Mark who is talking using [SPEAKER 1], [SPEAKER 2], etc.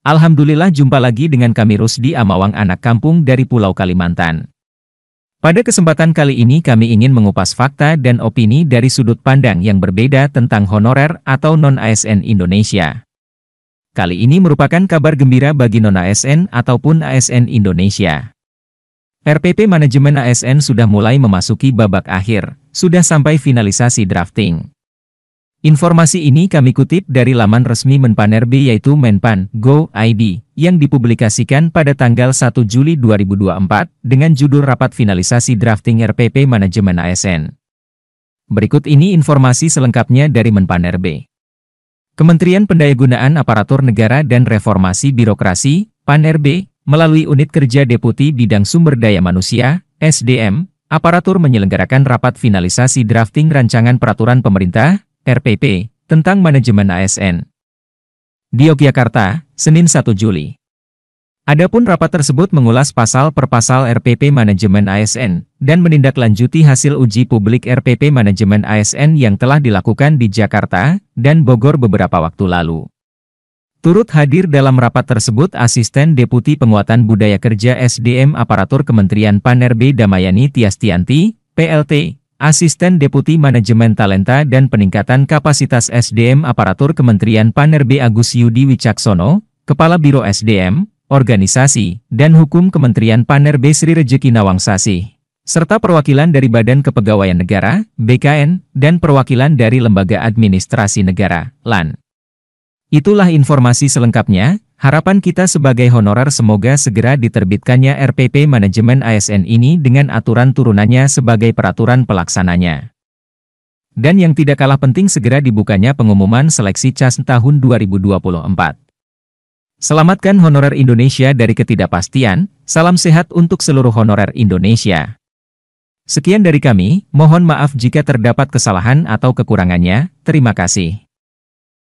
[SPEAKER 1] Alhamdulillah jumpa lagi dengan kami Rusdi Amawang anak kampung dari Pulau Kalimantan. Pada kesempatan kali ini kami ingin mengupas fakta dan opini dari sudut pandang yang berbeda tentang honorer atau non-ASN Indonesia. Kali ini merupakan kabar gembira bagi non-ASN ataupun ASN Indonesia. RPP Manajemen ASN sudah mulai memasuki babak akhir, sudah sampai finalisasi drafting. Informasi ini kami kutip dari laman resmi Menpan RB yaitu Menpan Go ID yang dipublikasikan pada tanggal 1 Juli 2024 dengan judul Rapat Finalisasi Drafting RPP Manajemen ASN. Berikut ini informasi selengkapnya dari Menpan RB. Kementerian Pendayagunaan Aparatur Negara dan Reformasi Birokrasi, RB) melalui Unit Kerja Deputi Bidang Sumber Daya Manusia, SDM, aparatur menyelenggarakan rapat finalisasi drafting rancangan peraturan pemerintah RPP, tentang manajemen ASN. Di Yogyakarta, Senin 1 Juli. Adapun rapat tersebut mengulas pasal per pasal RPP manajemen ASN dan menindaklanjuti hasil uji publik RPP manajemen ASN yang telah dilakukan di Jakarta dan Bogor beberapa waktu lalu. Turut hadir dalam rapat tersebut Asisten Deputi Penguatan Budaya Kerja SDM Aparatur Kementerian Pan RB Damayani Tiastianti, PLT, Asisten Deputi Manajemen Talenta dan Peningkatan Kapasitas SDM Aparatur Kementerian Panerbe Agus Yudi Wicaksono, Kepala Biro SDM, Organisasi, dan Hukum Kementerian Panerbe Sri Rejeki Nawangsasi, serta perwakilan dari Badan Kepegawaian Negara, BKN, dan perwakilan dari Lembaga Administrasi Negara, LAN. Itulah informasi selengkapnya, Harapan kita sebagai honorer semoga segera diterbitkannya RPP manajemen ASN ini dengan aturan turunannya sebagai peraturan pelaksananya. Dan yang tidak kalah penting segera dibukanya pengumuman seleksi CAS tahun 2024. Selamatkan honorer Indonesia dari ketidakpastian, salam sehat untuk seluruh honorer Indonesia. Sekian dari kami, mohon maaf jika terdapat kesalahan atau kekurangannya, terima kasih.